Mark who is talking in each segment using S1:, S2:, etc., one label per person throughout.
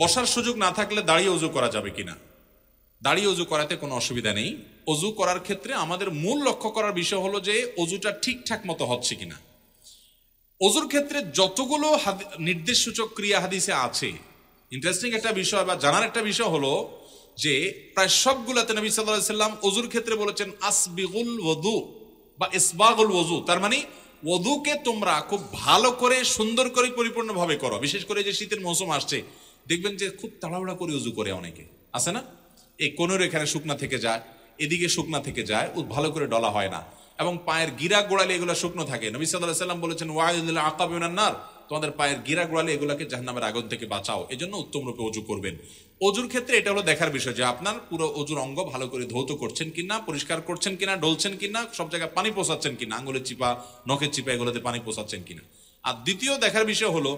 S1: বসার সুযোগ না থাকলে দাঁড়িয়ে উজু করা যাবে কিনা দাঁড়িয়ে উজু করাতে কোনো অসুবিধা নেই অজু করার ক্ষেত্রে আমাদের মূল লক্ষ্য করার বিষয় হলো যে অজুটা ঠিকঠাক মতো হচ্ছে কিনা অজুর ক্ষেত্রে যতগুলো নির্দেশ সূচক ক্রিয়া হাদিসে আছে ইন্টারেস্টিং একটা বিষয় বা জানার একটা বিষয় হলো যে প্রায় সবগুলাতে নবী সাল্লাম অজুর ক্ষেত্রে বলেছেন আসবিগুল ওদু বা ইসবাগুল ওজু তার মানে ওদুকে তোমরা খুব ভালো করে সুন্দর করে পরিপূর্ণভাবে করো বিশেষ করে যে শীতের মৌসুম আসছে দেখবেন যে খুব তাড়াহুড়া করে উজু করে অনেকে আছে না এই কোনোর এখানে শুকনা থেকে যায় এদিকে শুকনা থেকে যায় ও ভালো করে ডলা হয় না এবং পায়ের গিরা গোড়ালে এগুলো শুকনো থাকে নবী সাল্লাহ সাল্লাম বলেছেন ওয়াহিদুল্লাহ আকাবিউনান্নার তোমাদের পায়ের গিরা গোড়ালে এগুলোকে জাহান্নামের আগুন থেকে বাঁচাও এই জন্য উত্তম রূপে অজু করবেন অজুর ক্ষেত্রে এটা হলো দেখার বিষয় যে আপনার পুরো অজুর অঙ্গ ভালো করে ধৌত করছেন কিনা পরিষ্কার করছেন কিনা ডলছেন কিনা সব জায়গায় পানি পোষাচ্ছেন কিনা আঙুলের চিপা নখের চিপা এগুলোতে পানি পোষাচ্ছেন কিনা আর দ্বিতীয় দেখার বিষয় হলো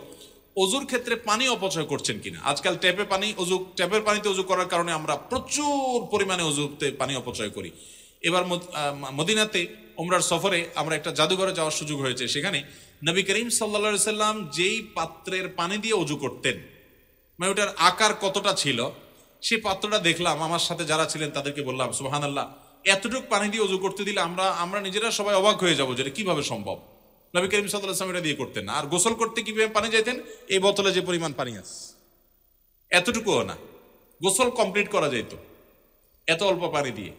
S1: অজুর ক্ষেত্রে পানি অপচয় করছেন কিনা আজকাল ট্যাপে পানি অজু ট্যাপের পানিতে অজু করার কারণে আমরা প্রচুর পরিমাণে অজুতে পানি অপচয় করি এবার মদিনাতে ওমরার সফরে আমরা একটা জাদুঘরে যাওয়ার সুযোগ হয়েছে সেখানে নবী করিম সাল্লা সাল্লাম যেই পাত্রের পানি দিয়ে অজু করতেন মানে ওটার আকার কতটা ছিল সে পাত্রটা দেখলাম আমার সাথে যারা ছিলেন তাদেরকে বললাম সুহান আল্লাহ এতটুকু পানি দিয়ে অজু করতে দিলে আমরা আমরা নিজেরা সবাই অবাক হয়ে যাবো যেটা কিভাবে সম্ভব নবী করিম সাল্লাম এটা দিয়ে করতেন না আর গোসল করতে কিভাবে পানি যাইতেন এই বোতলে যে পরিমাণ পানি আস এতটুকুও না গোসল কমপ্লিট করা যেত এত অল্প পানি দিয়ে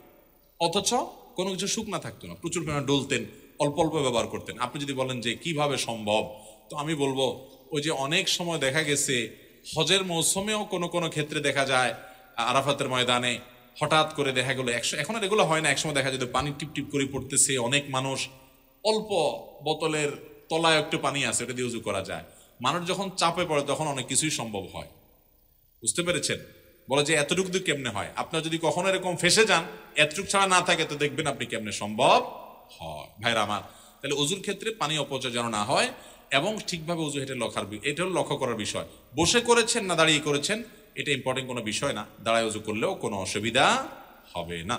S1: অথচ কোনো কিছু শুকনা থাকতো না প্রচুর পরিমাণে ডলতেন অল্প অল্প ব্যবহার করতেন আপনি যদি বলেন যে কিভাবে সম্ভব তো আমি বলবো ওই যে অনেক সময় দেখা গেছে হজের মৌসুমেও কোনো কোনো ক্ষেত্রে দেখা যায় আরাফাতের ময়দানে হঠাৎ করে দেখা গেলো একশো এখন আর এগুলো হয় না একসময় দেখা যেত পানি টিপ টিপ করে পড়তেছে অনেক মানুষ অল্প বোতলের তলায় একটু পানি আছে ওটা দিয়ে উজু করা যায় মানুষ যখন চাপে পড়ে তখন অনেক কিছুই সম্ভব হয় বুঝতে পেরেছেন বলে যে এতটুকু দিয়ে কেমনে হয় আপনার যদি কখনো এরকম ফেসে যান এতটুকু ছাড়া না থাকে তো দেখবেন আপনি কেমনে সম্ভব হয় ভাইরা আমার তাহলে উজুর ক্ষেত্রে পানি অপচয় যেন না হয় এবং ঠিকভাবে উজু হেঁটে লক্ষার এটা হল লক্ষ্য করার বিষয় বসে করেছেন না দাঁড়িয়ে করেছেন এটা ইম্পর্টেন্ট কোনো বিষয় না দাঁড়ায় উজু করলেও কোনো অসুবিধা হবে না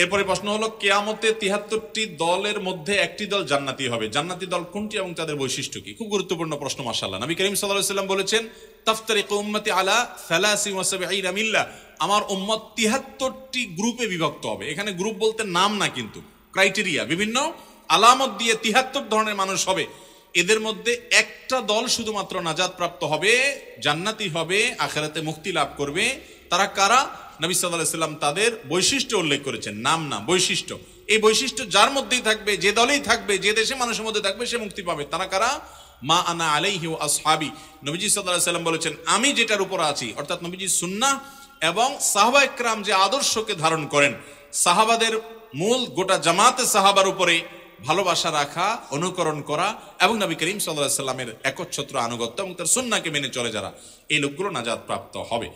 S1: এরপরে প্রশ্ন হলো কেয়ামতে তিহাত্তরটি দলের মধ্যে একটি দল জান্নাতি হবে জান্নাতি দল কোনটি এবং তাদের বৈশিষ্ট্য কি খুব গুরুত্বপূর্ণ প্রশ্ন মাসাল্লাহ নবী করিম সাল্লাম বলেছেন তাফতারিক উম্মতি আলা রামিল্লা আমার উম্মত তিহাত্তরটি গ্রুপে বিভক্ত হবে এখানে গ্রুপ বলতে নাম না কিন্তু ক্রাইটেরিয়া বিভিন্ন আলামত দিয়ে তিহাত্তর ধরনের মানুষ হবে এদের মধ্যে একটা দল শুধুমাত্র নাজাদ প্রাপ্ত হবে জান্নাতি হবে আখেরাতে মুক্তি লাভ করবে তারা কারা নবী সাল্লাহ সাল্লাম তাদের বৈশিষ্ট্য উল্লেখ করেছেন নাম না বৈশিষ্ট্য এই বৈশিষ্ট্য যার মধ্যেই থাকবে যে দলেই থাকবে যে দেশে মানুষের মধ্যে থাকবে সে মুক্তি পাবে তারা কারা মা আনা আলাইহি ও আসহাবি নবীজি সাল্লাহ সাল্লাম বলেছেন আমি যেটার উপর আছি অর্থাৎ নবীজি সুন্না এবং সাহাবা একরাম যে আদর্শকে ধারণ করেন সাহাবাদের মূল গোটা জামাতে সাহাবার উপরে ভালোবাসা রাখা অনুকরণ করা এবং নবী করিম সাল্লাহ সাল্লামের একচ্ছত্র আনুগত্য এবং তার সুন্নাকে মেনে চলে যারা এই লোকগুলো নাজাদ প্রাপ্ত হবে